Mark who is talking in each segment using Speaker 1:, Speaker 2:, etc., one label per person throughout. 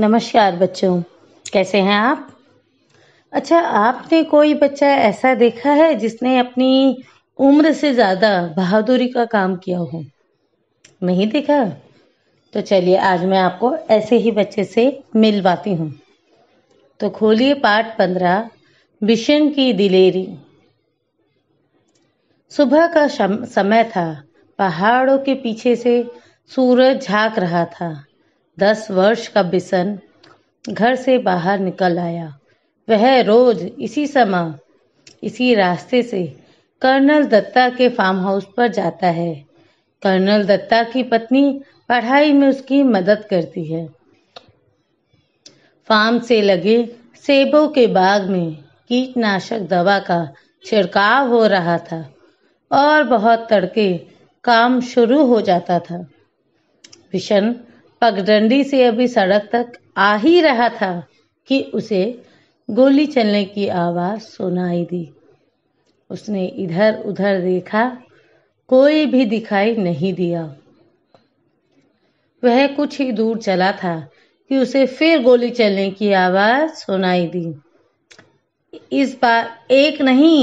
Speaker 1: नमस्कार बच्चों कैसे हैं आप अच्छा आपने कोई बच्चा ऐसा देखा है जिसने अपनी उम्र से ज़्यादा बहादुरी का काम किया हो नहीं देखा तो चलिए आज मैं आपको ऐसे ही बच्चे से मिलवाती हूँ तो खोलिए पाठ पंद्रह विषण की दिलेरी सुबह का समय था पहाड़ों के पीछे से सूरज झांक रहा था दस वर्ष का बिसन घर से बाहर निकल आया वह रोज इसी समय इसी रास्ते से कर्नल दत्ता के फार्म हाउस पर जाता है कर्नल दत्ता की पत्नी पढ़ाई में उसकी मदद करती है फार्म से लगे सेबों के बाग में कीटनाशक दवा का छिड़काव हो रहा था और बहुत तड़के काम शुरू हो जाता था विशन पगडंडी से अभी सड़क तक आ ही रहा था कि उसे गोली चलने की आवाज़ सुनाई दी उसने इधर उधर देखा कोई भी दिखाई नहीं दिया वह कुछ ही दूर चला था कि उसे फिर गोली चलने की आवाज़ सुनाई दी इस बार एक नहीं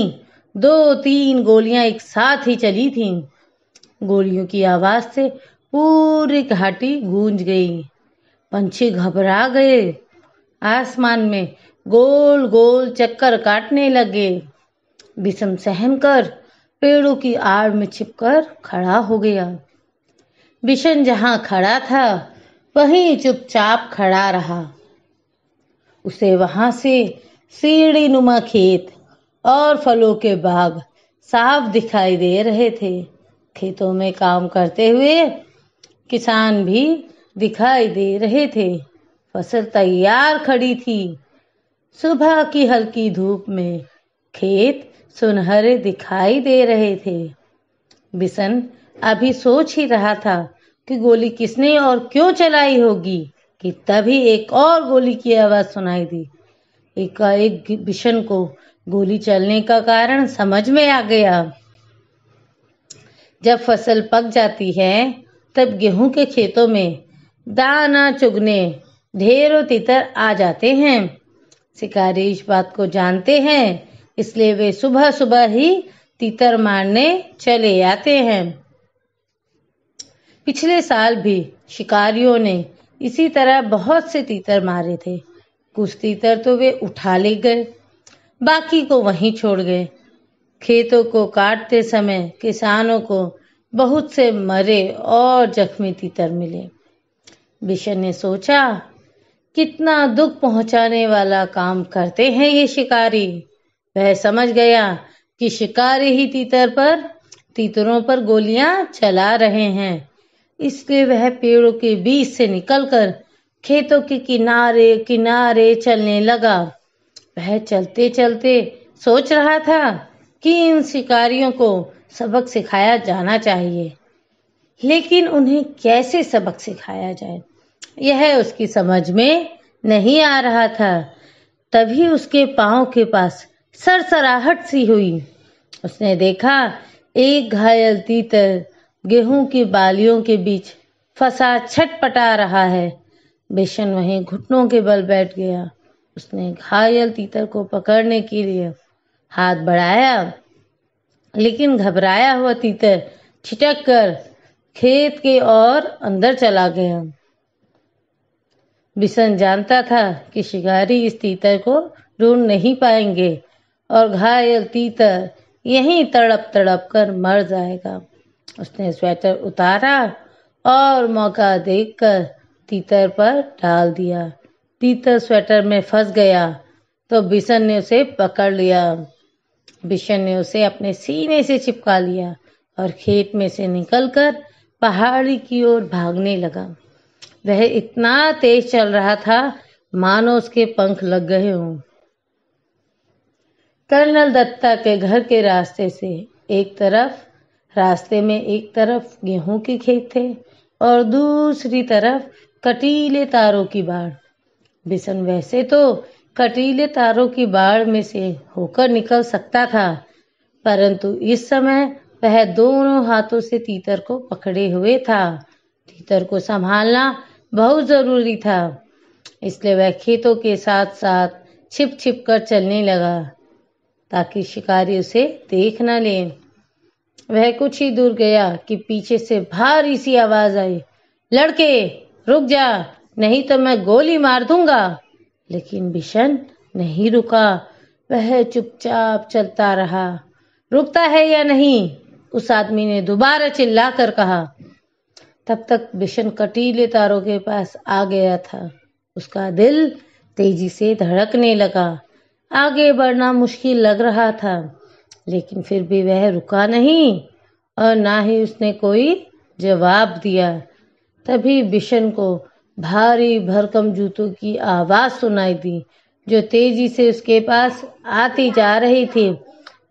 Speaker 1: दो तीन गोलियां एक साथ ही चली थीं गोलियों की आवाज़ से पूरी घाटी गूंज गई पंछी घबरा गए आसमान में गोल गोल चक्कर काटने लगे विषम सहम कर पेड़ों की आड़ में छिपकर खड़ा हो गया विषम जहां खड़ा था वहीं चुपचाप खड़ा रहा उसे वहां से सीढ़ी नुमा खेत और फलों के बाग साफ दिखाई दे रहे थे खेतों में काम करते हुए किसान भी दिखाई दे रहे थे फसल तैयार खड़ी थी सुबह की हल्की धूप में खेत सुनहरे दिखाई दे रहे थे बिशन अभी सोच ही रहा था कि गोली किसने और क्यों चलाई होगी कि तभी एक और गोली की आवाज़ सुनाई दी एकाएक बिशन को गोली चलने का कारण समझ में आ गया जब फसल पक जाती है तब गेहूं के खेतों में दाना चुगने ढेरों तितर आ जाते हैं शिकारी इस बात को जानते हैं इसलिए वे सुबह सुबह ही तीतर मारने चले आते हैं पिछले साल भी शिकारियों ने इसी तरह बहुत से तीतर मारे थे कुछ तीतर तो वे उठा ले गए बाकी को वहीं छोड़ गए खेतों को काटते समय किसानों को बहुत से मरे और जख्मी तीतर मिले बिशन ने सोचा कितना दुख पहुंचाने वाला काम करते हैं ये शिकारी वह समझ गया कि शिकारी ही तीतर पर तीतरों पर गोलियां चला रहे हैं इसलिए वह पेड़ों के बीच से निकलकर खेतों के किनारे किनारे चलने लगा वह चलते चलते सोच रहा था कि इन शिकारियों को सबक सिखाया जाना चाहिए लेकिन उन्हें कैसे सबक सिखाया जाए यह उसकी समझ में नहीं आ रहा था तभी उसके पाँव के पास सरसराहट सी हुई उसने देखा एक घायल तीतर गेहूं की बालियों के बीच फंसा छटपटा रहा है बेशन वहीं घुटनों के बल बैठ गया उसने घायल तीतर को पकड़ने के लिए हाथ बढ़ाया लेकिन घबराया हुआ तीतर छिटक कर खेत के और अंदर चला गया बिशन जानता था कि शिकारी इस तीतर को ढूंढ नहीं पाएंगे और घायल तीतर यहीं तड़प तड़प कर मर जाएगा उसने स्वेटर उतारा और मौका देखकर तीतर पर डाल दिया तीतर स्वेटर में फंस गया तो बिसन ने उसे पकड़ लिया बिशन ने उसे अपने सीने से चिपका लिया और खेत में से निकलकर पहाड़ी की ओर भागने लगा वह इतना तेज चल रहा था मानो उसके पंख लग गए हों कर्नल दत्ता के घर के रास्ते से एक तरफ रास्ते में एक तरफ गेहूं के खेत थे और दूसरी तरफ कटीले तारों की बाढ़ बिशन वैसे तो कटीले तारों की बाढ़ में से होकर निकल सकता था परंतु इस समय वह दोनों हाथों से तीतर को पकड़े हुए था तीतर को संभालना बहुत जरूरी था इसलिए वह खेतों के साथ साथ छिप छिप कर चलने लगा ताकि शिकारी उसे देख न ले वह कुछ ही दूर गया कि पीछे से भारी सी आवाज आई लड़के रुक जा नहीं तो मैं गोली मार दूंगा लेकिन बिशन नहीं रुका वह चुपचाप चलता रहा रुकता है या नहीं उस आदमी ने दोबारा चिल्ला कर कहा तब तक बिशन कटीले तारों के पास आ गया था उसका दिल तेजी से धड़कने लगा आगे बढ़ना मुश्किल लग रहा था लेकिन फिर भी वह रुका नहीं और ना ही उसने कोई जवाब दिया तभी बिशन को भारी भरकम जूतों की आवाज़ सुनाई दी जो तेजी से उसके पास आती जा रही थी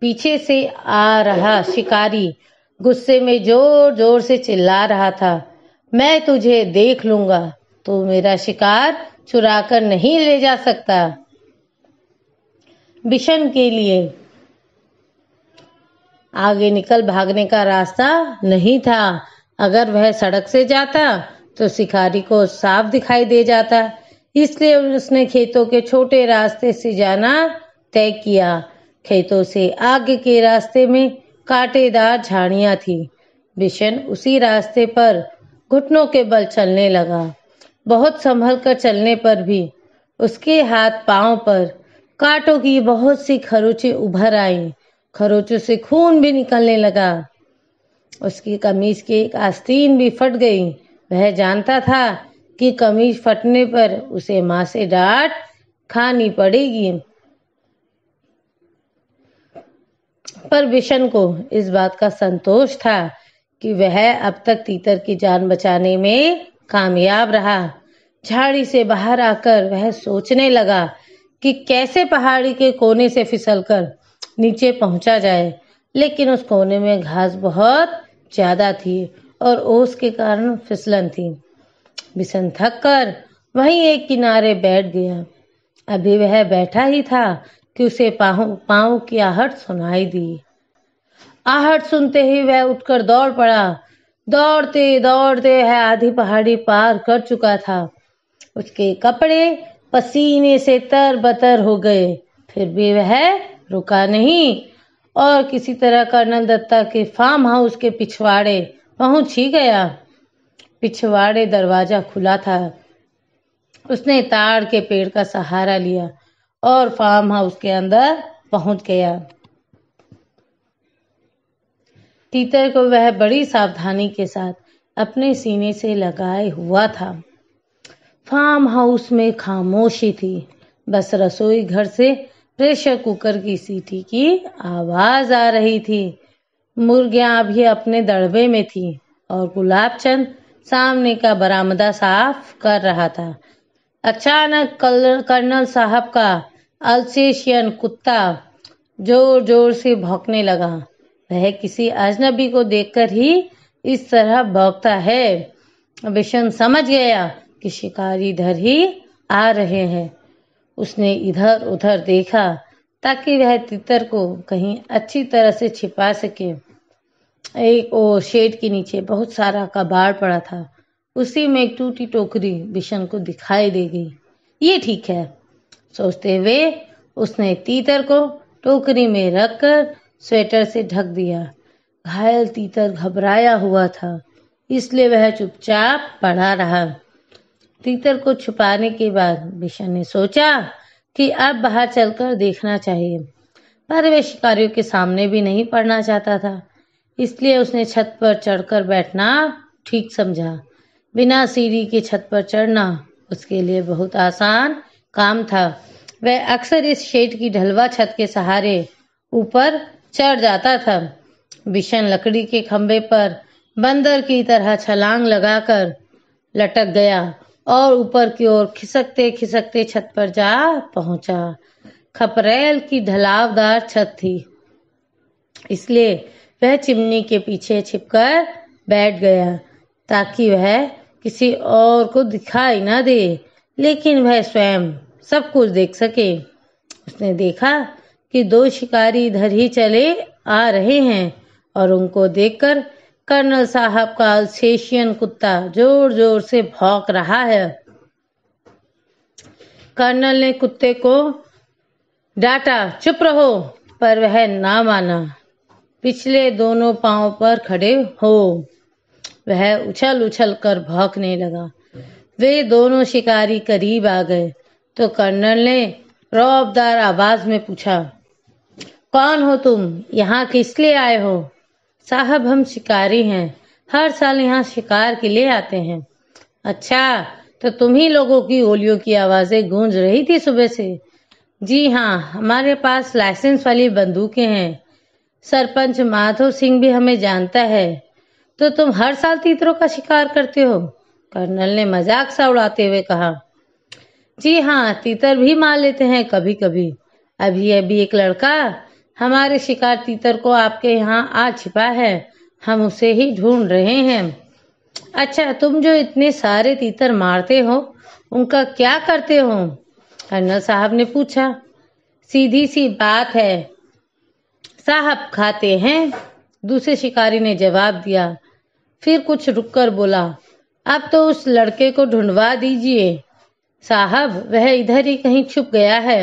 Speaker 1: पीछे से आ रहा शिकारी गुस्से में जोर जोर से चिल्ला रहा था मैं तुझे देख लूंगा तो मेरा शिकार चुरा कर नहीं ले जा सकता बिशन के लिए आगे निकल भागने का रास्ता नहीं था अगर वह सड़क से जाता तो शिकारी को साफ दिखाई दे जाता इसलिए उसने खेतों के छोटे रास्ते से जाना तय किया खेतों से आगे के रास्ते में कांटेदार झाड़ियां थी बिशन उसी रास्ते पर घुटनों के बल चलने लगा बहुत संभल कर चलने पर भी उसके हाथ पांव पर कांटों की बहुत सी खरोचे उभर आई खरोचों से खून भी निकलने लगा उसकी कमीज की एक आस्तीन भी फट गई वह जानता था कि कमीज फटने पर उसे माँ से डांट खानी पड़ेगी पर बिशन को इस बात का संतोष था कि वह अब तक तीतर की जान बचाने में कामयाब रहा झाड़ी से बाहर आकर वह सोचने लगा कि कैसे पहाड़ी के कोने से फिसलकर नीचे पहुंचा जाए लेकिन उस कोने में घास बहुत ज़्यादा थी और ओस के कारण फिसलन थी बिशन थक कर वहीं एक किनारे बैठ गया अभी वह बैठा ही था कि उसे पाँव की आहट सुनाई दी आहट सुनते ही वह उठकर दौड़ पड़ा दौड़ते दौड़ते वह आधी पहाड़ी पार कर चुका था उसके कपड़े पसीने से तर बतर हो गए फिर भी वह रुका नहीं और किसी तरह कर्नल दत्ता के फार्म हाउस के पिछवाड़े पहुंच ही गया पिछवाड़े दरवाजा खुला था उसने ताड़ के पेड़ का सहारा लिया और फार्म हाउस के अंदर पहुंच गया तीतर को वह बड़ी सावधानी के साथ अपने सीने से लगाए हुआ था फार्म हाउस में खामोशी थी बस रसोई घर से प्रेशर कुकर की सीटी की आवाज आ रही थी मुर्गियां अभी अपने दड़बे में थी और गुलाब चंद सामने का बरामदा साफ कर रहा था अचानक कर्नल साहब का अल्सेशियन कुत्ता जोर जोर से भौंकने लगा वह किसी अजनबी को देखकर ही इस तरह भौंकता है बिशन समझ गया कि शिकारी इधर ही आ रहे हैं उसने इधर उधर देखा ताकि वह तितर को कहीं अच्छी तरह से छिपा सके एक ओ शेड के नीचे बहुत सारा कबाड़ पड़ा था उसी में एक टूटी टोकरी बिशन को दिखाई दे गई ये ठीक है सोचते हुए उसने तीतर को टोकरी में रखकर स्वेटर से ढक दिया घायल तीतर घबराया हुआ था इसलिए वह चुपचाप पड़ा रहा तीतर को छुपाने के बाद बिशन ने सोचा कि अब बाहर चलकर देखना चाहिए पर वह शिकारियों के सामने भी नहीं पड़ना चाहता था इसलिए उसने छत पर चढ़कर बैठना ठीक समझा बिना सीढ़ी के छत पर चढ़ना उसके लिए बहुत आसान काम था वह अक्सर इस शेड की ढलवा छत के सहारे ऊपर चढ़ जाता था बिशन लकड़ी के खंभे पर बंदर की तरह छलांग लगाकर लटक गया और ऊपर की ओर खिसकते खिसकते छत पर जा पहुंचा खपरेल की ढलावदार छत थी इसलिए वह चिमनी के पीछे छिपकर बैठ गया ताकि वह किसी और को दिखाई ना दे लेकिन वह स्वयं सब कुछ देख सके उसने देखा कि दो शिकारी इधर ही चले आ रहे हैं और उनको देखकर कर्नल साहब का अल्सेशियन कुत्ता जोर जोर से भौंक रहा है कर्नल ने कुत्ते को डांटा चुप रहो पर वह ना माना पिछले दोनों पांव पर खड़े हो वह उछल उछल कर भागने लगा वे दोनों शिकारी करीब आ गए तो कर्नल ने रौबदार आवाज में पूछा कौन हो तुम यहाँ किस लिए आए हो साहब हम शिकारी हैं हर साल यहाँ शिकार के लिए आते हैं अच्छा तो तुम ही लोगों की गोलियों की आवाज़ें गूंज रही थी सुबह से जी हाँ हमारे पास लाइसेंस वाली बंदूकें हैं सरपंच माधव सिंह भी हमें जानता है तो तुम हर साल तीतरों का शिकार करते हो कर्नल ने मजाक सा उड़ाते हुए कहा जी हाँ तीतर भी मार लेते हैं कभी कभी अभी अभी एक लड़का हमारे शिकार तीतर को आपके यहाँ आ छिपा है हम उसे ही ढूंढ रहे हैं अच्छा तुम जो इतने सारे तीतर मारते हो उनका क्या करते हो कर्नल साहब ने पूछा सीधी सी बात है साहब खाते हैं दूसरे शिकारी ने जवाब दिया फिर कुछ रुककर बोला अब तो उस लड़के को ढूंढवा दीजिए साहब वह इधर ही कहीं छुप गया है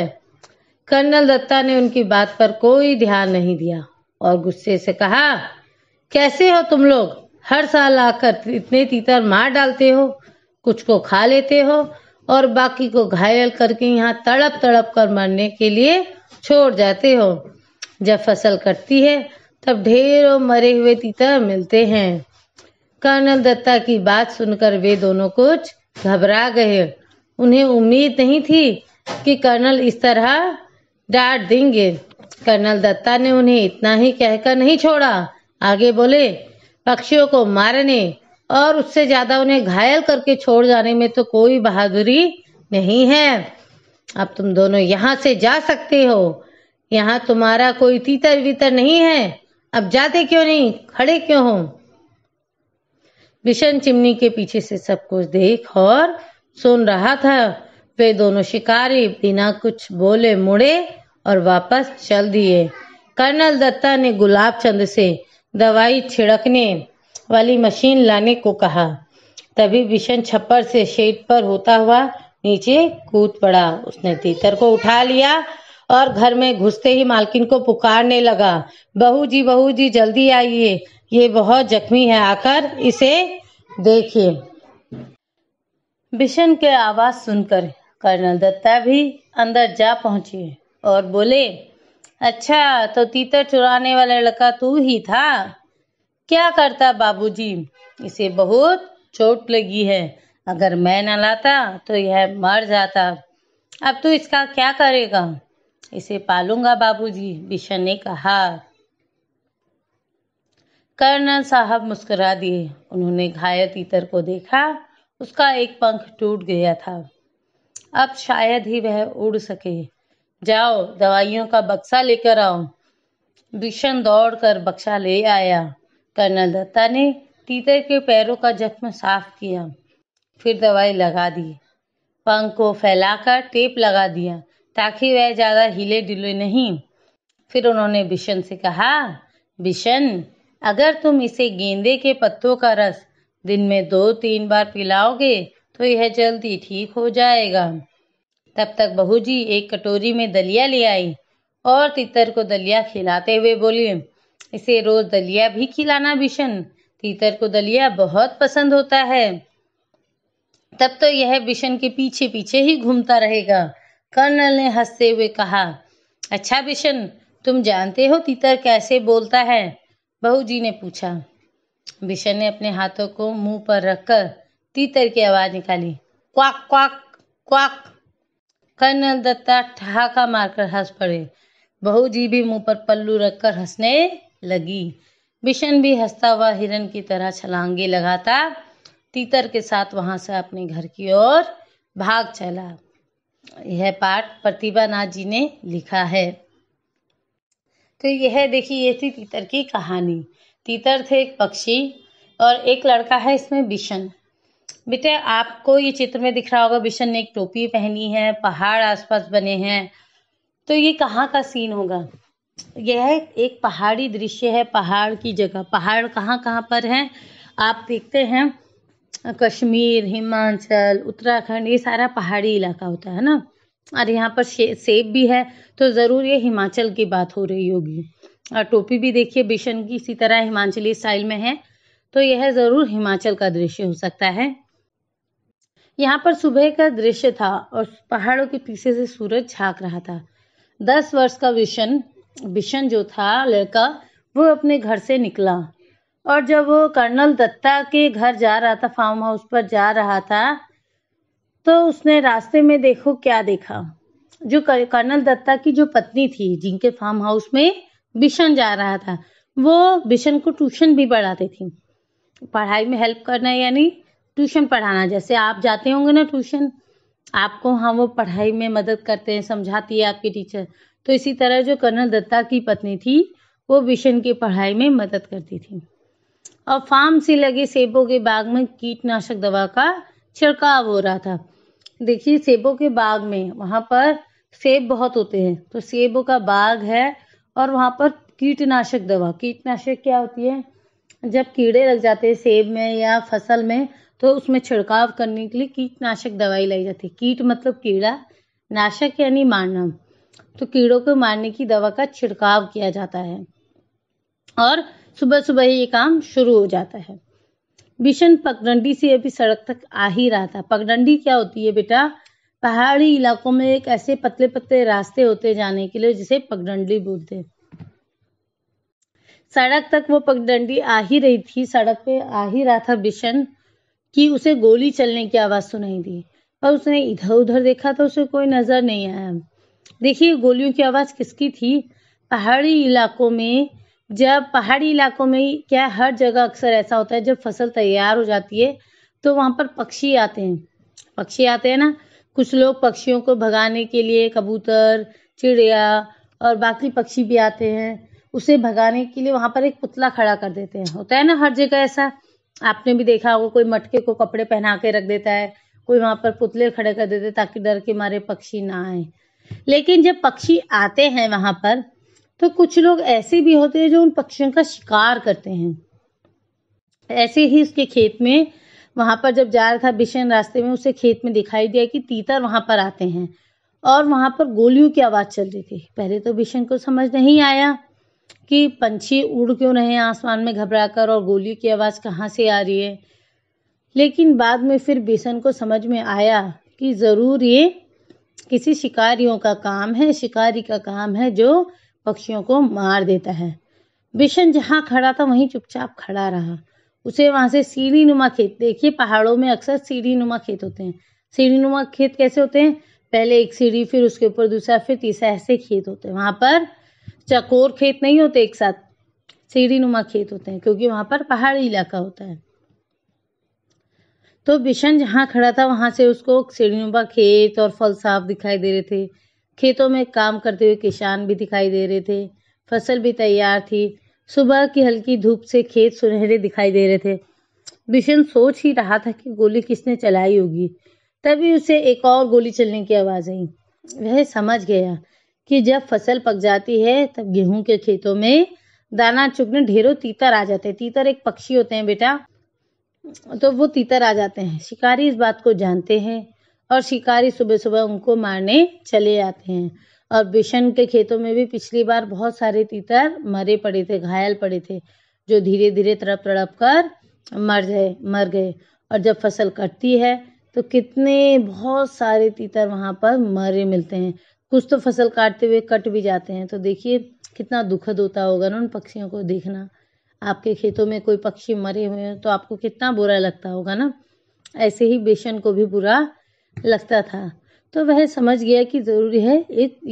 Speaker 1: कर्नल दत्ता ने उनकी बात पर कोई ध्यान नहीं दिया और गुस्से से कहा कैसे हो तुम लोग हर साल आकर इतने तीतर मार डालते हो कुछ को खा लेते हो और बाकी को घायल करके यहाँ तड़प तड़प कर मरने के लिए छोड़ जाते हो जब फसल कटती है तब ढेरों मरे हुए तीतर मिलते हैं कर्नल दत्ता की बात सुनकर वे दोनों कुछ घबरा गए उन्हें उम्मीद नहीं थी कि कर्नल इस तरह डांट देंगे कर्नल दत्ता ने उन्हें इतना ही कहकर नहीं छोड़ा आगे बोले पक्षियों को मारने और उससे ज्यादा उन्हें घायल करके छोड़ जाने में तो कोई बहादुरी नहीं है अब तुम दोनों यहाँ से जा सकते हो यहाँ तुम्हारा कोई तीतर वितर नहीं है अब जाते क्यों नहीं खड़े क्यों हो बिशन चिमनी के पीछे से सब कुछ देख और सुन रहा था वे दोनों शिकारी बिना कुछ बोले मुड़े और वापस चल दिए कर्नल दत्ता ने गुलाब चंद से दवाई छिड़कने वाली मशीन लाने को कहा तभी बिशन छप्पर से शेड पर होता हुआ नीचे कूद पड़ा उसने तीतर को उठा लिया और घर में घुसते ही मालकिन को पुकारने लगा बहू जी बहू जी जल्दी आइए ये बहुत जख्मी है आकर इसे देखिए बिशन के आवाज सुनकर कर्नल दत्ता भी अंदर जा पहुंचे और बोले अच्छा तो तीतर चुराने वाला लड़का तू ही था क्या करता बाबूजी इसे बहुत चोट लगी है अगर मैं न लाता तो यह मर जाता अब तू इसका क्या करेगा इसे पालूंगा बाबूजी बिशन ने कहा कर्नल साहब मुस्कुरा दिए उन्होंने घायल तीतर को देखा उसका एक पंख टूट गया था अब शायद ही वह उड़ सके जाओ दवाइयों का बक्सा लेकर आओ बिशन दौड़ कर बक्सा ले आया कर्नल दत्ता ने तीतर के पैरों का जख्म साफ किया फिर दवाई लगा दी पंख को फैलाकर टेप लगा दिया ताकि वह ज़्यादा हिले डुले नहीं फिर उन्होंने बिशन से कहा बिशन अगर तुम इसे गेंदे के पत्तों का रस दिन में दो तीन बार पिलाओगे तो यह जल्दी ठीक हो जाएगा तब तक बहू जी एक कटोरी में दलिया ले आई और तीतर को दलिया खिलाते हुए बोली इसे रोज दलिया भी खिलाना बिशन तीतर को दलिया बहुत पसंद होता है तब तो यह बिशन के पीछे पीछे ही घूमता रहेगा कर्नल ने हंसते हुए कहा अच्छा बिशन तुम जानते हो तीतर कैसे बोलता है बहू जी ने पूछा बिशन ने अपने हाथों को मुंह पर रखकर तीतर की आवाज निकाली quack quack quack colonel Datta ठहाका मारकर हंस पड़े बहू जी भी मुंह पर पल्लू रखकर हंसने लगी बिशन भी हंसता हुआ हिरन की तरह छलांगे लगाता तीतर के साथ वहां से अपने घर की ओर भाग चला यह पाठ प्रतिभा नाथ जी ने लिखा है तो यह देखिए ये थी तीतर की कहानी तीतर थे एक पक्षी और एक लड़का है इसमें बिशन बेटे आपको ये चित्र में दिख रहा होगा बिशन ने एक टोपी पहनी है पहाड़ आसपास बने हैं तो ये कहाँ का सीन होगा यह एक पहाड़ी दृश्य है पहाड़ की जगह पहाड़ कहाँ कहाँ पर है आप देखते हैं कश्मीर हिमाचल उत्तराखंड ये सारा पहाड़ी इलाका होता है ना और यहाँ पर सेब भी है तो ज़रूर ये हिमाचल की बात हो रही होगी और टोपी भी देखिए बिशन की इसी तरह हिमाचली स्टाइल में है तो यह ज़रूर हिमाचल का दृश्य हो सकता है यहाँ पर सुबह का दृश्य था और पहाड़ों के पीछे से सूरज झाक रहा था दस वर्ष का विशन विशन जो था लड़का वो अपने घर से निकला और जब वो कर्नल दत्ता के घर जा रहा था फार्म हाउस पर जा रहा था तो उसने रास्ते में देखो क्या देखा जो कर्नल दत्ता की जो पत्नी थी जिनके फार्म हाउस में बिशन जा रहा था वो बिशन को ट्यूशन भी पढ़ाती थी पढ़ाई में हेल्प करना यानी ट्यूशन पढ़ाना जैसे आप जाते होंगे ना ट्यूशन आपको हाँ वो पढ़ाई में मदद करते हैं समझाती है आपकी टीचर तो इसी तरह जो कर्नल दत्ता की पत्नी थी वो बिशन की पढ़ाई में मदद करती थी और फार्म से लगे सेबों के बाग में कीटनाशक दवा का छिड़काव हो रहा था देखिए सेबों के बाग में वहां पर सेब बहुत होते हैं तो सेबों का बाग है और वहां पर कीटनाशक दवा कीटनाशक क्या होती है जब कीड़े लग जाते हैं सेब में या फसल में तो उसमें छिड़काव करने के लिए कीटनाशक दवाई लाई जाती है कीट मतलब कीड़ा नाशक यानी मारना तो कीड़ों को मारने की दवा का छिड़काव किया जाता है और सुबह सुबह ही ये काम शुरू हो जाता है बिशन पगडंडी से अभी सड़क तक आ ही रहा था पगडंडी क्या होती है बेटा पहाड़ी इलाकों में एक ऐसे पतले पतले रास्ते होते जाने के लिए जिसे पगडंडी बोलते सड़क तक वो पगडंडी आ ही रही थी सड़क पे आ ही रहा था बिशन कि उसे गोली चलने की आवाज़ सुनाई तो दी पर उसने इधर उधर देखा तो उसे कोई नज़र नहीं आया देखिए गोलियों की आवाज़ किसकी थी पहाड़ी इलाकों में जब पहाड़ी इलाकों में क्या हर जगह अक्सर ऐसा होता है जब फसल तैयार हो जाती है तो वहाँ पर पक्षी आते हैं पक्षी आते हैं ना कुछ लोग पक्षियों को भगाने के लिए कबूतर चिड़िया और बाकी पक्षी भी आते हैं उसे भगाने के लिए वहाँ पर एक पुतला खड़ा कर देते हैं होता है ना हर जगह ऐसा आपने भी देखा होगा कोई मटके को कपड़े पहना के रख देता है कोई वहाँ पर पुतले खड़े कर देते ताकि डर के मारे पक्षी ना आए लेकिन जब पक्षी आते हैं वहाँ पर तो कुछ लोग ऐसे भी होते हैं जो उन पक्षियों का शिकार करते हैं ऐसे ही उसके खेत में वहां पर जब जा रहा था बिशन रास्ते में उसे खेत में दिखाई दिया कि तीतर वहां पर आते हैं और वहां पर गोलियों की आवाज़ चल रही थी पहले तो बिशन को समझ नहीं आया कि पंछी उड़ क्यों रहे हैं आसमान में घबरा कर और गोलियों की आवाज़ कहाँ से आ रही है लेकिन बाद में फिर बिशन को समझ में आया कि ज़रूर ये किसी शिकारियों का काम है शिकारी का काम है जो पक्षियों को मार देता है बिशन जहाँ खड़ा था वहीं चुपचाप खड़ा रहा उसे वहां से सीढ़ी नुमा खेत देखिए पहाड़ों में अक्सर सीढ़ी नुमा खेत होते हैं सीढ़ी नुमा खेत कैसे होते हैं पहले एक सीढ़ी फिर उसके ऊपर दूसरा फिर तीसरा ऐसे खेत होते हैं वहां पर चकोर खेत नहीं होते एक साथ सीढ़ी नुमा खेत होते हैं क्योंकि वहां पर पहाड़ी इलाका होता है तो बिशन जहाँ खड़ा था वहां से उसको सीढ़ी नुमा खेत और फल साफ दिखाई दे रहे थे खेतों में काम करते हुए किसान भी दिखाई दे रहे थे फसल भी तैयार थी सुबह की हल्की धूप से खेत सुनहरे दिखाई दे रहे थे बिशन सोच ही रहा था कि गोली किसने चलाई होगी तभी उसे एक और गोली चलने की आवाज़ आई वह समझ गया कि जब फसल पक जाती है तब गेहूं के खेतों में दाना चुगने ढेरों तीतर आ जाते हैं तीतर एक पक्षी होते हैं बेटा तो वो तीतर आ जाते हैं शिकारी इस बात को जानते हैं और शिकारी सुबह सुबह उनको मारने चले आते हैं और बिशन के खेतों में भी पिछली बार बहुत सारे तीतर मरे पड़े थे घायल पड़े थे जो धीरे धीरे तड़प तड़प कर मर गए मर गए और जब फसल कटती है तो कितने बहुत सारे तीतर वहाँ पर मरे मिलते हैं कुछ तो फसल काटते हुए कट भी जाते हैं तो देखिए कितना दुखद होता होगा ना उन पक्षियों को देखना आपके खेतों में कोई पक्षी मरे हुए हैं तो आपको कितना बुरा लगता होगा ना ऐसे ही बेसन को भी बुरा लगता था तो वह समझ गया कि ज़रूरी है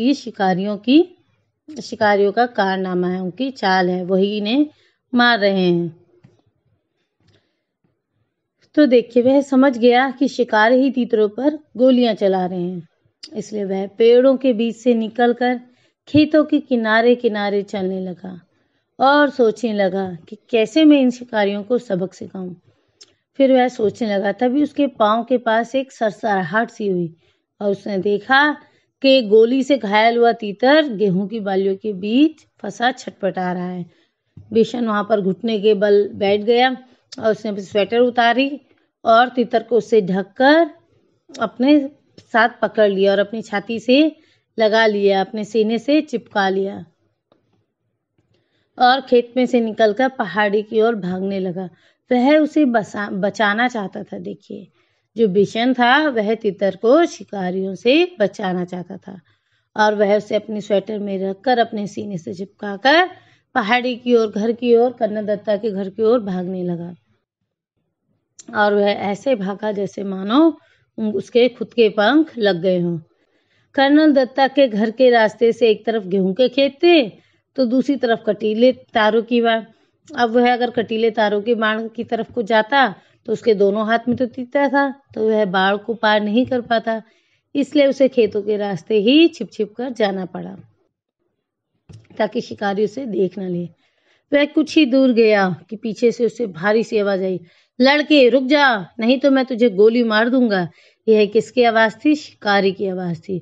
Speaker 1: ये शिकारियों की शिकारियों का कारनामा है उनकी चाल है वही इन्हें मार रहे हैं तो देखिए वह समझ गया कि शिकार ही तीतरों पर गोलियां चला रहे हैं इसलिए वह पेड़ों के बीच से निकलकर खेतों के किनारे किनारे चलने लगा और सोचने लगा कि कैसे मैं इन शिकारियों को सबक सिखाऊं फिर वह सोचने लगा तभी उसके पाँव के पास एक सरसराहट सी हुई और उसने देखा कि गोली से घायल हुआ तीतर गेहूं की बालियों के बीच फंसा छटपटा रहा है बेशन वहां पर घुटने के बल बैठ गया और उसने अपनी स्वेटर उतारी और तीतर को उससे ढककर अपने साथ पकड़ लिया और अपनी छाती से लगा लिया अपने सीने से चिपका लिया और खेत में से निकलकर पहाड़ी की ओर भागने लगा वह उसे बसा बचाना चाहता था देखिए जो बिशन था वह तितर को शिकारियों से बचाना चाहता था और वह उसे अपने स्वेटर में रखकर अपने सीने से चिपका कर पहाड़ी की ओर घर की ओर कन्ना दत्ता के घर की ओर भागने लगा और वह ऐसे भागा जैसे मानो उसके खुद के पंख लग गए हों कर्नल दत्ता के घर के रास्ते से एक तरफ गेहूं के खेत थे तो दूसरी तरफ कटीले तारों की वार अब वह अगर कटीले तारों के बाण की तरफ को जाता तो उसके दोनों हाथ में तो तीता था तो वह बाढ़ को पार नहीं कर पाता इसलिए उसे खेतों के रास्ते ही छिप छिप कर जाना पड़ा ताकि शिकारी उसे देख ना ले वह कुछ ही दूर गया कि पीछे से उसे भारी सी आवाज आई लड़के रुक जा नहीं तो मैं तुझे गोली मार दूंगा यह किसकी आवाज थी शिकारी की आवाज थी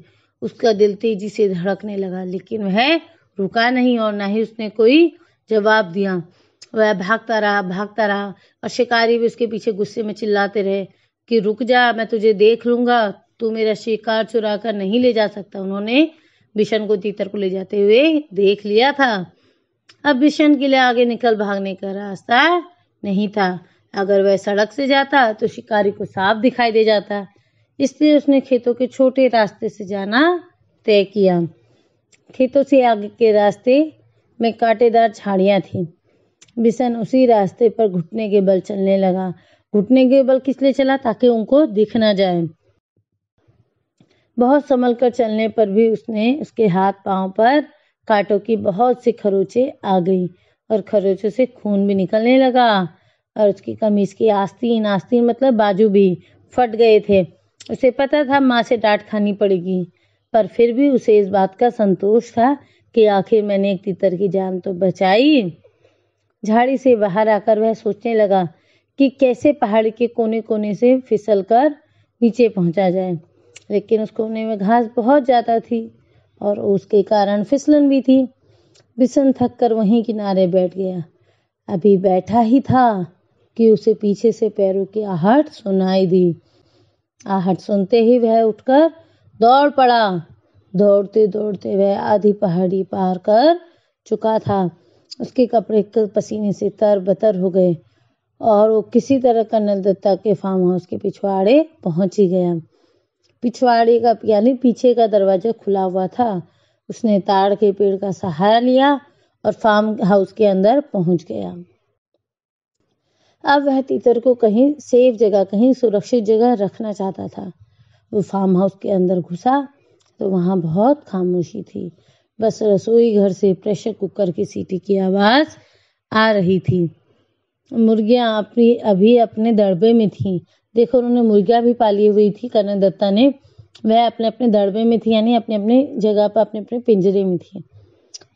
Speaker 1: उसका दिल तेजी से धड़कने लगा लेकिन वह रुका नहीं और ना ही उसने कोई जवाब दिया वह भागता रहा भागता रहा और शिकारी भी उसके पीछे गुस्से में चिल्लाते रहे कि रुक जा मैं तुझे देख लूंगा तू मेरा शिकार चुरा कर नहीं ले जा सकता उन्होंने बिशन को तीतर को ले जाते हुए देख लिया था अब बिशन के लिए आगे निकल भागने का रास्ता नहीं था अगर वह सड़क से जाता तो शिकारी को साफ दिखाई दे जाता इसलिए उसने खेतों के छोटे रास्ते से जाना तय किया खेतों से आगे के रास्ते में कांटेदार झाड़ियां थीं बिशन उसी रास्ते पर घुटने के बल चलने लगा घुटने के बल किस लिए चला ताकि उनको दिख ना जाए बहुत संभल कर चलने पर भी उसने उसके हाथ पांव पर कांटों की बहुत सी खरोचे आ गई और खरोचों से खून भी निकलने लगा और उसकी कमीज की आस्तीन आस्तीन मतलब बाजू भी फट गए थे उसे पता था माँ से डांट खानी पड़ेगी पर फिर भी उसे इस बात का संतोष था कि आखिर मैंने एक तीतर की जान तो बचाई झाड़ी से बाहर आकर वह सोचने लगा कि कैसे पहाड़ के कोने कोने से फिसल कर नीचे पहुंचा जाए लेकिन उस कोने में घास बहुत ज़्यादा थी और उसके कारण फिसलन भी थी बिसन थक कर वहीं किनारे बैठ गया अभी बैठा ही था कि उसे पीछे से पैरों की आहट सुनाई दी आहट सुनते ही वह उठकर दौड़ पड़ा दौड़ते दौड़ते वह आधी पहाड़ी पार कर चुका था उसके कपड़े पसीने से तर बतर हो गए और वो किसी तरह कर्नल दत्ता के फार्म हाउस के पिछवाड़े पहुंच ही गया पिछवाड़े का यानी पीछे का दरवाज़ा खुला हुआ था उसने ताड़ के पेड़ का सहारा लिया और फार्म हाउस के अंदर पहुंच गया अब वह तीतर को कहीं सेफ जगह कहीं सुरक्षित जगह रखना चाहता था वो फार्म हाउस के अंदर घुसा तो वहां बहुत खामोशी थी बस रसोई घर से प्रेशर कुकर की सीटी की आवाज़ आ रही थी मुर्गियाँ अपनी अभी अपने दड़बे में थी देखो उन्होंने मुर्गियाँ भी पाली हुई थी कर्ण दत्ता ने वह अपने अपने दड़बे में थी यानी अपने अपने जगह पर अपने अपने पिंजरे में थी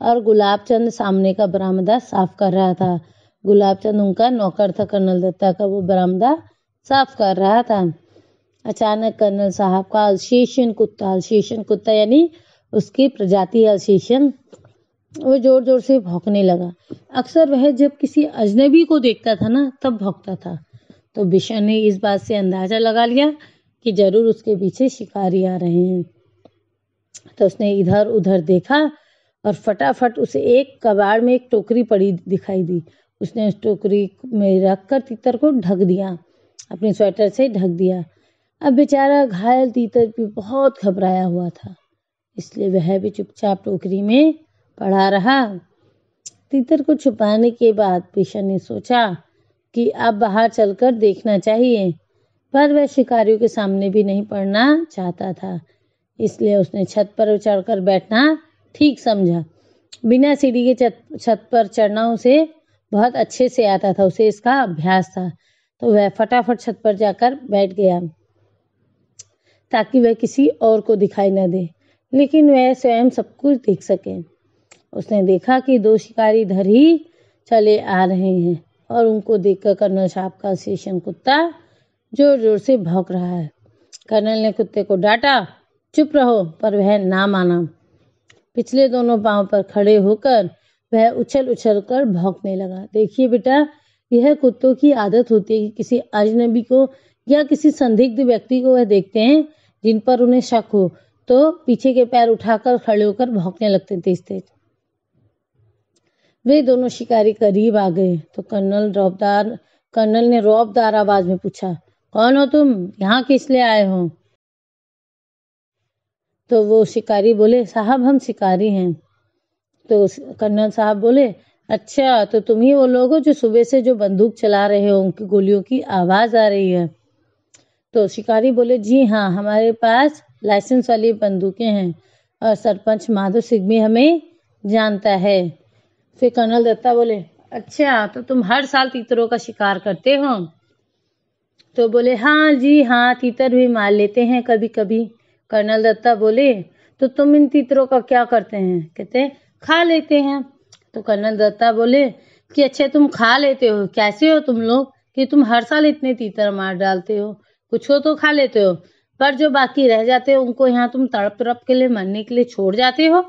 Speaker 1: और गुलाब चंद सामने का बरामदा साफ कर रहा था गुलाब चंद उनका नौकर था कर्नल दत्ता का वो बरामदा साफ कर रहा था अचानक कर्नल साहब का अल्शेशन कुत्ता अल्शेशन कुत्ता यानी उसकी प्रजाति अशीशन वह जोर जोर से भौंकने लगा अक्सर वह जब किसी अजनबी को देखता था ना तब भौंकता था तो बिशन ने इस बात से अंदाज़ा लगा लिया कि ज़रूर उसके पीछे शिकारी आ रहे हैं तो उसने इधर उधर देखा और फटाफट उसे एक कबाड़ में एक टोकरी पड़ी दिखाई दी उसने उस टोकरी में रख कर तीतर को ढक दिया अपने स्वेटर से ढक दिया अब बेचारा घायल तीतर भी बहुत घबराया हुआ था इसलिए वह भी चुपचाप टोकरी में पड़ा रहा तीतर को छुपाने के बाद पेशा ने सोचा कि अब बाहर चलकर देखना चाहिए पर वह शिकारियों के सामने भी नहीं पड़ना चाहता था इसलिए उसने छत पर चढ़कर बैठना ठीक समझा बिना सीढ़ी के छत छत पर चढ़ना उसे बहुत अच्छे से आता था उसे इसका अभ्यास था तो वह फटाफट छत पर जाकर बैठ गया ताकि वह किसी और को दिखाई न दे लेकिन वह स्वयं सब कुछ देख सके उसने देखा कि दो शिकारी धर ही चले आ रहे हैं और उनको देखकर कर्नल साहब का शेषन कुत्ता जोर जोर से भौंक रहा है कर्नल ने कुत्ते को डांटा चुप रहो पर वह ना माना पिछले दोनों पांव पर खड़े होकर वह उछल उछल कर भौंकने लगा देखिए बेटा यह कुत्तों की आदत होती है कि किसी अजनबी को या किसी संदिग्ध व्यक्ति को वह देखते हैं जिन पर उन्हें शक हो तो पीछे के पैर उठाकर खड़े होकर भौंकने लगते तेज तेज वे दोनों शिकारी करीब आ गए तो कर्नल रौबदार कर्नल ने रौबदार आवाज में पूछा कौन हो तुम यहाँ किस लिए आए हो तो वो शिकारी बोले साहब हम शिकारी हैं तो कर्नल साहब बोले अच्छा तो तुम ही वो लोग हो जो सुबह से जो बंदूक चला रहे हो उनकी गोलियों की आवाज़ आ रही है तो शिकारी बोले जी हाँ हमारे पास लाइसेंस वाली बंदूकें हैं और सरपंच माधो सिंह भी हमें जानता है फिर कर्नल दत्ता बोले अच्छा तो तुम हर साल तीतरों का शिकार करते हो तो बोले हाँ जी हाँ तीतर भी मार लेते हैं कभी कभी कर्नल दत्ता बोले तो तुम इन तीतरों का क्या करते हैं कहते हैं खा लेते हैं तो कर्नल दत्ता बोले कि अच्छा तुम खा लेते हो कैसे हो तुम लोग कि तुम हर साल इतने तीतर मार डालते हो कुछ हो तो खा लेते हो पर जो बाकी रह जाते हो उनको यहाँ तुम तड़प तड़प के लिए मरने के लिए छोड़ जाते हो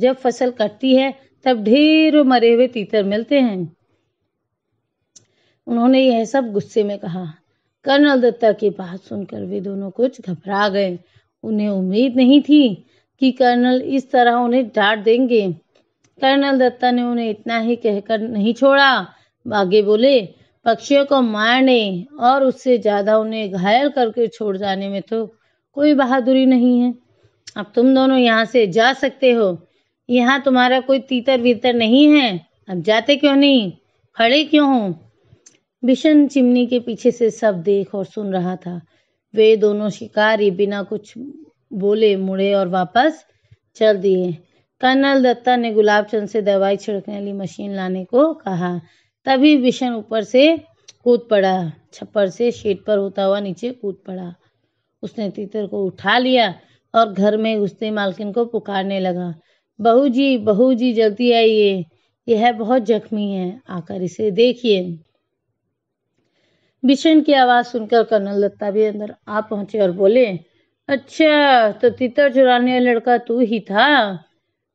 Speaker 1: जब फसल कटती है तब ढेर मरे हुए तीतर मिलते हैं उन्होंने यह सब गुस्से में कहा कर्नल दत्ता की बात सुनकर वे दोनों कुछ घबरा गए उन्हें उम्मीद नहीं थी कि कर्नल इस तरह उन्हें डांट देंगे कर्नल दत्ता ने उन्हें इतना ही कहकर नहीं छोड़ा आगे बोले पक्षियों को मारने और उससे ज़्यादा उन्हें घायल करके छोड़ जाने में तो कोई बहादुरी नहीं है अब तुम दोनों यहाँ से जा सकते हो यहाँ तुम्हारा कोई तीतर वीतर नहीं है अब जाते क्यों नहीं खड़े क्यों हो बिशन चिमनी के पीछे से सब देख और सुन रहा था वे दोनों शिकारी बिना कुछ बोले मुड़े और वापस चल दिए कर्नल दत्ता ने गुलाब चंद से दवाई छिड़कने वाली मशीन लाने को कहा तभी विषण ऊपर से कूद पड़ा छप्पर से शीट पर होता हुआ नीचे कूद पड़ा उसने तीतर को उठा लिया और घर में घुसते मालकिन को पुकारने लगा बहू जी बहू जी जल्दी आइए यह बहुत जख्मी है आकर इसे देखिए बिशन की आवाज सुनकर कर्नल दत्ता भी अंदर आ पहुंचे और बोले अच्छा तो तीतर चुराने वाला लड़का तू ही था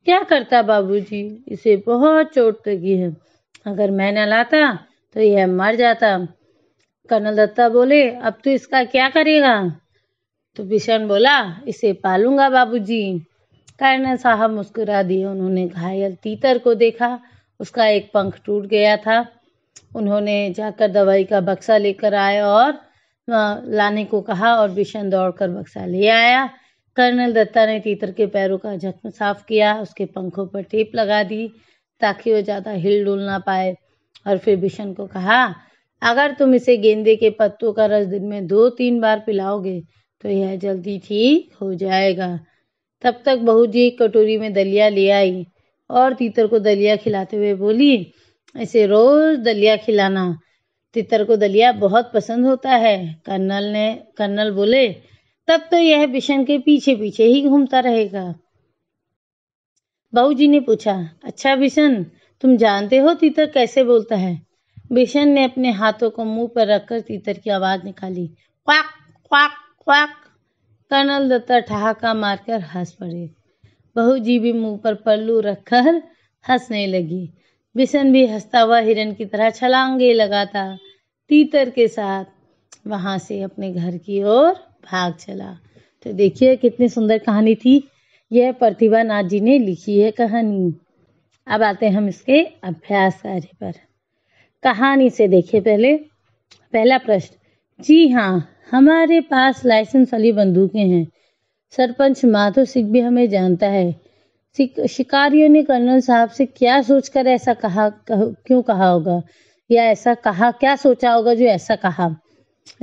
Speaker 1: क्या करता बाबूजी इसे बहुत चोट लगी है अगर मैं न लाता तो यह मर जाता कर्नल दत्ता बोले अब तू इसका क्या करेगा तो भीषण बोला इसे पालूंगा बाबूजी। कर्नल साहब मुस्कुरा दिए उन्होंने घायल तीतर को देखा उसका एक पंख टूट गया था उन्होंने जाकर दवाई का बक्सा लेकर आए और लाने को कहा और भीषण दौड़कर बक्सा ले आया कर्नल दत्ता ने तीतर के पैरों का जख्म साफ किया उसके पंखों पर टेप लगा दी ताकि वो ज़्यादा हिल डुल ना पाए और फिर भीषण को कहा अगर तुम इसे गेंदे के पत्तों का रस दिन में दो तीन बार पिलाओगे तो यह जल्दी ठीक हो जाएगा तब तक बहू जी कटोरी में दलिया ले आई और तीतर को दलिया खिलाते हुए बोली इसे रोज दलिया खिलाना तीतर को दलिया बहुत पसंद होता है कर्नल ने कर्नल बोले तब तो यह बिशन के पीछे पीछे ही घूमता रहेगा बहू जी ने पूछा अच्छा बिशन तुम जानते हो तीतर कैसे बोलता है बिशन ने अपने हाथों को मुंह पर रखकर तीतर की आवाज निकाली quack quack quack colonel Datta ठहाका मारकर हंस पड़े बहू जी भी मुंह पर पल्लू रखकर हंसने लगी बिशन भी हंसता हुआ हिरन की तरह छलांगे लगाता तीतर के साथ वहां से अपने घर की ओर भाग चला तो देखिए कितनी सुंदर कहानी थी यह प्रतिभा जी ने लिखी है कहानी अब आते हैं हम इसके अभ्यास कार्य पर कहानी से देखिए पहले पहला प्रश्न जी हाँ हमारे पास लाइसेंस वाली बंदूकें हैं सरपंच माधो सिंह भी हमें जानता है शिकारियों ने कर्नल साहब से क्या सोचकर ऐसा कहा कह, क्यों कहा होगा या ऐसा कहा क्या सोचा होगा जो ऐसा कहा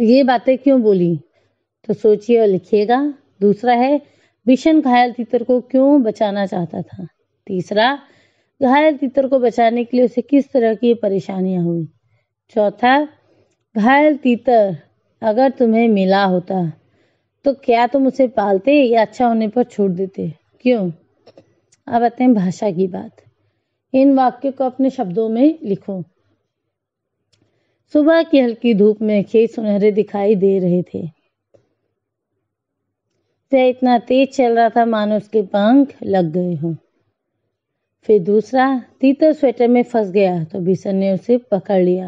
Speaker 1: ये बातें क्यों बोली तो सोचिए और लिखिएगा दूसरा है भीषण घायल तीतर को क्यों बचाना चाहता था तीसरा घायल तीतर को बचाने के लिए उसे किस तरह की परेशानियां हुई चौथा घायल तीतर अगर तुम्हें मिला होता तो क्या तुम उसे पालते या अच्छा होने पर छोड़ देते क्यों अब आते हैं भाषा की बात इन वाक्य को अपने शब्दों में लिखो सुबह की हल्की धूप में खेत सुनहरे दिखाई दे रहे थे से इतना तेज चल रहा था मानो उसके पंख लग गए हों फिर दूसरा तीतर स्वेटर में फंस गया तो भीषण ने उसे पकड़ लिया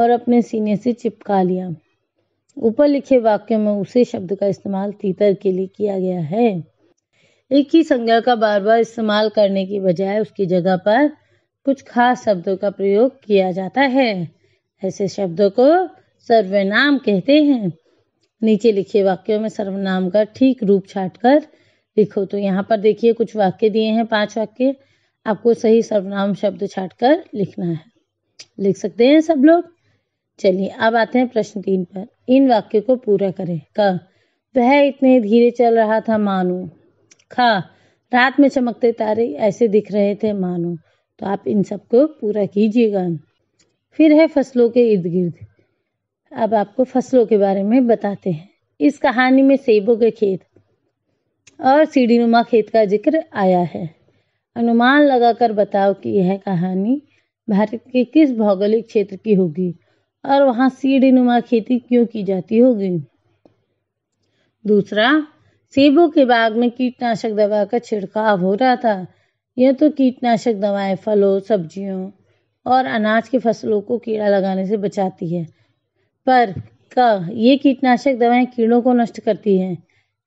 Speaker 1: और अपने सीने से चिपका लिया ऊपर लिखे वाक्य में उसे शब्द का इस्तेमाल तीतर के लिए किया गया है एक ही संज्ञा का बार बार इस्तेमाल करने की बजाय उसकी जगह पर कुछ खास शब्दों का प्रयोग किया जाता है ऐसे शब्दों को सर्वनाम कहते हैं नीचे लिखे वाक्यों में सर्वनाम का ठीक रूप छाट कर लिखो तो यहाँ पर देखिए कुछ वाक्य दिए हैं पांच वाक्य आपको सही सर्वनाम शब्द छाट कर लिखना है लिख सकते हैं सब लोग चलिए अब आते हैं प्रश्न तीन पर इन वाक्य को पूरा करें क वह इतने धीरे चल रहा था मानो खा रात में चमकते तारे ऐसे दिख रहे थे मानो तो आप इन सबको पूरा कीजिएगा फिर है फसलों के इर्द गिर्द अब आपको फसलों के बारे में बताते हैं इस कहानी में सेबों के खेत और सीढ़ीनुमा खेत का जिक्र आया है अनुमान लगाकर बताओ कि यह कहानी भारत के किस भौगोलिक क्षेत्र की होगी और वहाँ सीढ़ीनुमा खेती क्यों की जाती होगी दूसरा सेबों के बाग में कीटनाशक दवा का छिड़काव हो रहा था यह तो कीटनाशक दवाएं फलों सब्जियों और अनाज की फसलों को कीड़ा लगाने से बचाती है पर का ये कीटनाशक दवाएं कीड़ों को नष्ट करती हैं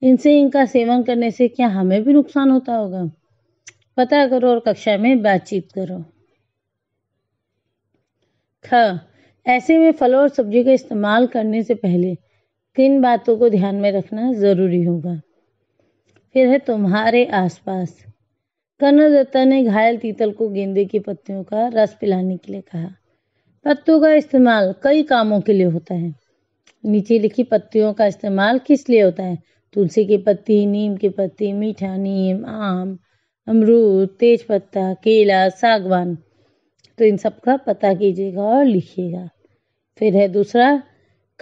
Speaker 1: इनसे इनका सेवन करने से क्या हमें भी नुकसान होता होगा पता करो और कक्षा में बातचीत करो ख ऐसे में फलों और सब्जियों का इस्तेमाल करने से पहले किन बातों को ध्यान में रखना ज़रूरी होगा फिर है तुम्हारे आसपास कर्ण दत्ता ने घायल तीतल को गेंदे की पत्तियों का रस पिलाने के लिए कहा पत्तों का इस्तेमाल कई कामों के लिए होता है नीचे लिखी पत्तियों का इस्तेमाल किस लिए होता है तुलसी की पत्ती नीम की पत्ती मीठा नीम आम अमरूद तेज पत्ता केला सागवान तो इन सब का पता कीजिएगा और लिखिएगा फिर है दूसरा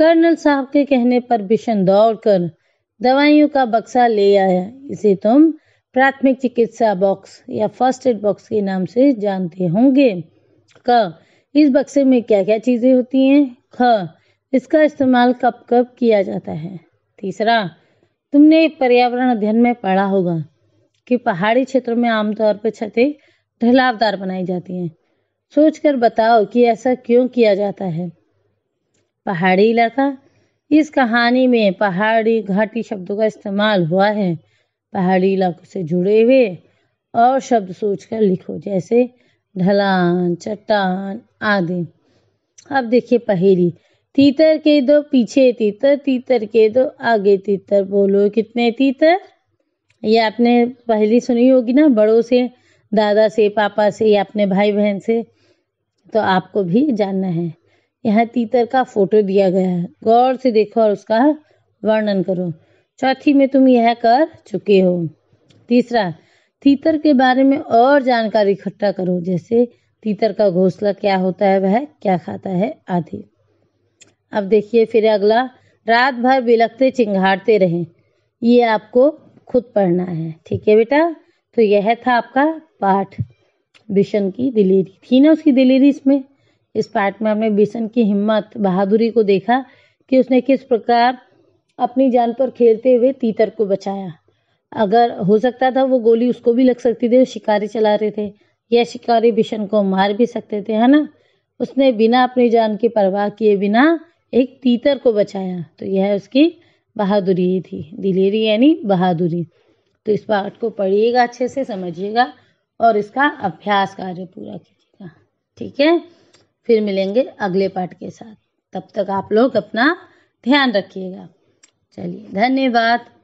Speaker 1: कर्नल साहब के कहने पर भीषण दौड़ कर दवाइयों का बक्सा ले आया इसे तुम प्राथमिक चिकित्सा बॉक्स या फर्स्ट एड बॉक्स के नाम से जानते होंगे का इस बक्से में क्या क्या चीज़ें होती हैं ख इसका इस्तेमाल कब कब किया जाता है तीसरा तुमने पर्यावरण अध्ययन में पढ़ा होगा कि पहाड़ी क्षेत्रों में आमतौर पर छतें ढलावदार बनाई जाती हैं सोचकर बताओ कि ऐसा क्यों किया जाता है पहाड़ी इलाका इस कहानी में पहाड़ी घाटी शब्दों का इस्तेमाल हुआ है पहाड़ी इलाकों से जुड़े हुए और शब्द सोचकर लिखो जैसे ढलान चट्टान आदि अब देखिए पहेली तीतर के दो पीछे तीतर तीतर के दो आगे तीतर बोलो कितने तीतर ये आपने पहली सुनी होगी ना बड़ों से दादा से पापा से या अपने भाई बहन से तो आपको भी जानना है यहाँ तीतर का फोटो दिया गया है गौर से देखो और उसका वर्णन करो चौथी में तुम यह कर चुके हो तीसरा तीतर के बारे में और जानकारी इकट्ठा करो जैसे तीतर का घोंसला क्या होता है वह क्या खाता है आदि अब देखिए फिर अगला रात भर बिलखते चिंगारते रहे ये आपको खुद पढ़ना है ठीक है बेटा तो यह था आपका पाठ बिशन की दिलेरी थी ना उसकी दिलेरी इसमें इस पाठ में हमने बिशन की हिम्मत बहादुरी को देखा कि उसने किस प्रकार अपनी जान पर खेलते हुए तीतर को बचाया अगर हो सकता था वो गोली उसको भी लग सकती थी शिकारी चला रहे थे या शिकारी भीषण को मार भी सकते थे है ना उसने बिना अपनी जान की परवाह किए बिना एक तीतर को बचाया तो यह उसकी बहादुरी ही थी दिलेरी यानी बहादुरी तो इस पाठ को पढ़िएगा अच्छे से समझिएगा और इसका अभ्यास कार्य पूरा कीजिएगा ठीक है फिर मिलेंगे अगले पाठ के साथ तब तक आप लोग अपना ध्यान रखिएगा चलिए धन्यवाद